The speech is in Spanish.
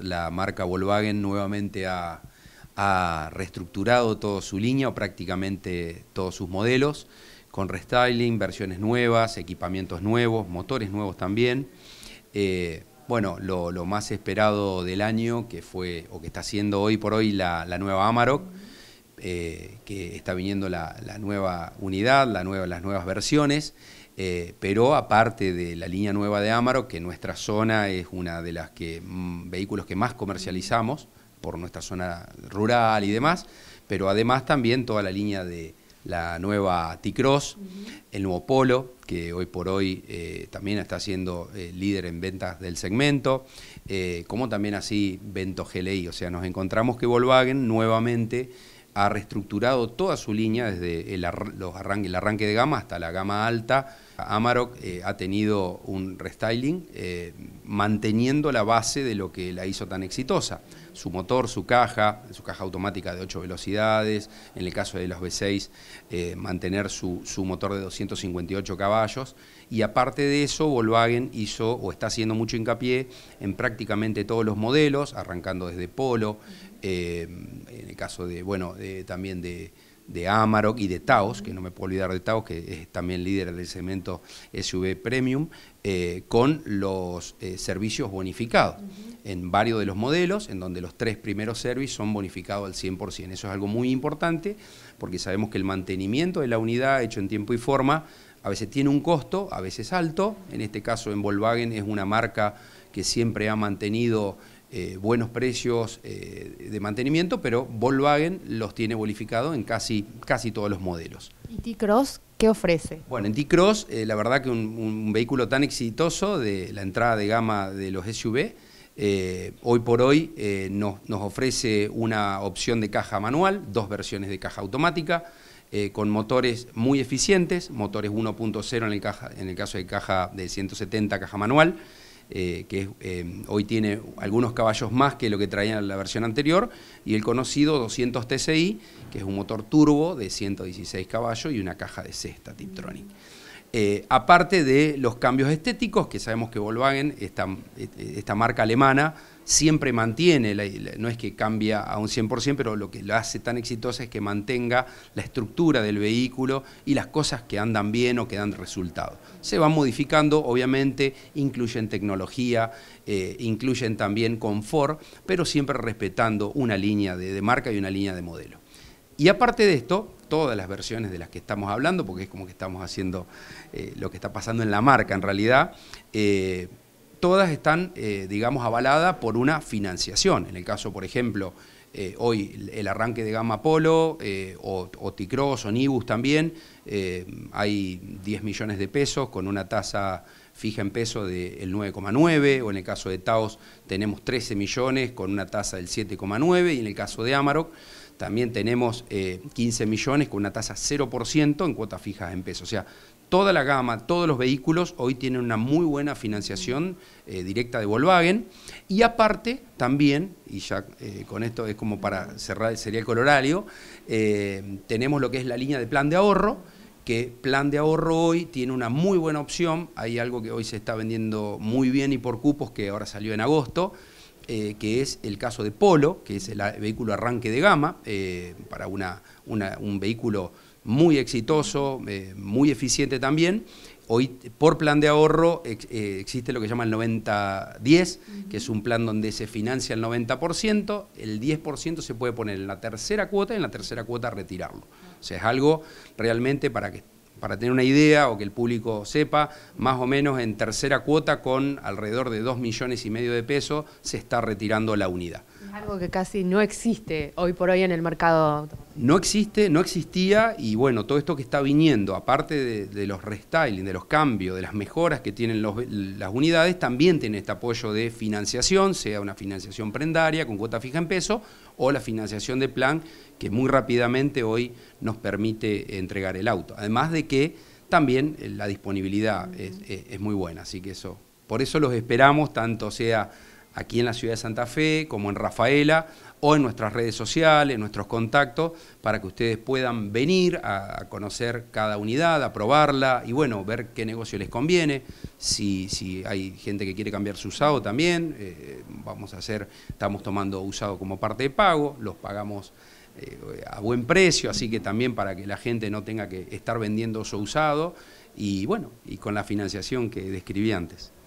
La marca Volkswagen nuevamente ha, reestructurado toda su línea o prácticamente todos sus modelos con restyling, versiones nuevas, equipamientos nuevos, motores nuevos también. Eh, bueno, lo, más esperado del año que fue o que está siendo hoy por hoy la, nueva Amarok, eh, que está viniendo la, nueva unidad, las nuevas versiones. Eh, pero aparte de la línea nueva de Amaro, que nuestra zona es una de las que, mm, vehículos que más comercializamos por nuestra zona rural y demás, pero además también toda la línea de la nueva T-Cross, el nuevo Polo, que hoy por hoy eh, también está siendo eh, líder en ventas del segmento, como también así Vento GLI, o sea, nos encontramos que Volkswagen nuevamente ha reestructurado toda su línea desde el arranque de gama hasta la gama alta, Amarok eh, ha tenido un restyling eh, manteniendo la base de lo que la hizo tan exitosa. Su motor, su caja, su caja automática de 8 velocidades, en el caso de los V6, eh, mantener su, motor de 258 caballos. Y aparte de eso, Volkswagen hizo o está haciendo mucho hincapié en prácticamente todos los modelos, arrancando desde Polo, en el caso de, bueno, también de de Amarok y de Taos, que no me puedo olvidar de Taos, que es también líder del segmento SUV Premium, eh, con los eh, servicios bonificados en varios de los modelos, en donde los tres primeros servicios son bonificados al 100%. Eso es algo muy importante porque sabemos que el mantenimiento de la unidad hecho en tiempo y forma a veces tiene un costo, a veces alto. En este caso en Volkswagen es una marca que siempre ha mantenido eh, buenos precios eh, de mantenimiento, pero Volkswagen los tiene bonificado en casi, todos los modelos. ¿Y T-Cross qué ofrece? Bueno, en T-Cross, eh, la verdad que un, vehículo tan exitoso de la entrada de gama de los SUV, hoy por hoy nos, ofrece una opción de caja manual, dos versiones de caja automática, con motores muy eficientes, motores 1.0 en el caso de caja de 170 caja manual, eh, que eh, hoy tiene algunos caballos más que lo que traía la versión anterior, y el conocido 200 TCI, que es un motor turbo de 116 caballos y una caja de cesta Tiptronic. Eh, aparte de los cambios estéticos, que sabemos que Volkswagen, esta, esta marca alemana, siempre mantiene, no es que cambia a un 100%, pero lo que lo hace tan exitosa es que mantenga la estructura del vehículo y las cosas que andan bien o que dan resultado. Se van modificando, obviamente, incluyen tecnología, eh, incluyen también confort, pero siempre respetando una línea de marca y una línea de modelo. Y aparte de esto, todas las versiones de las que estamos hablando, porque es como que estamos haciendo eh, lo que está pasando en la marca en realidad, eh, todas están, eh, digamos, avaladas por una financiación. En el caso, por ejemplo, hoy el arranque de Gama Polo, o, o o Nibus también, hay 10 millones de pesos con una tasa fija en peso del 9,9, o en el caso de Taos tenemos 13 millones con una tasa del 7,9, y en el caso de Amarok también tenemos 15 eh, millones con una tasa 0% en cuotas fijas en pesos. O sea, toda la gama, todos los vehículos hoy tienen una muy buena financiación eh, directa de Volkswagen. Y aparte, también, y ya eh, con esto es como para cerrar, sería el colorario, eh, tenemos lo que es la línea de plan de ahorro, que plan de ahorro hoy tiene una muy buena opción. Hay algo que hoy se está vendiendo muy bien y por cupos que ahora salió en agosto. Eh, que es el caso de Polo, que es el vehículo arranque de gama, eh, para una, un vehículo muy exitoso, eh, muy eficiente también. Hoy, por plan de ahorro, existe lo que se llama el 90-10, que es un plan donde se financia el 90%, el 10% se puede poner en la tercera cuota y en la tercera cuota retirarlo. O sea, es algo realmente para que para tener una idea o que el público sepa, más o menos en tercera cuota con alrededor de 2 millones y medio de pesos se está retirando la unidad. Algo que casi no existe hoy por hoy en el mercado. No existe, no existía y bueno, todo esto que está viniendo, aparte de, los restyling, de los cambios, de las mejoras que tienen las unidades, también tiene este apoyo de financiación, sea una financiación prendaria con cuota fija en peso o la financiación de plan que muy rápidamente hoy nos permite entregar el auto. Además de que también la disponibilidad es, es muy buena, así que eso, por eso los esperamos, tanto sea aquí en la ciudad de Santa Fe, como en Rafaela, o en nuestras redes sociales, en nuestros contactos, para que ustedes puedan venir a, conocer cada unidad, a probarla y bueno, ver qué negocio les conviene. Si, si hay gente que quiere cambiar su usado también, eh, vamos a hacer, estamos tomando usado como parte de pago, los pagamos eh, a buen precio, así que también para que la gente no tenga que estar vendiendo su usado y bueno, y con la financiación que describí antes.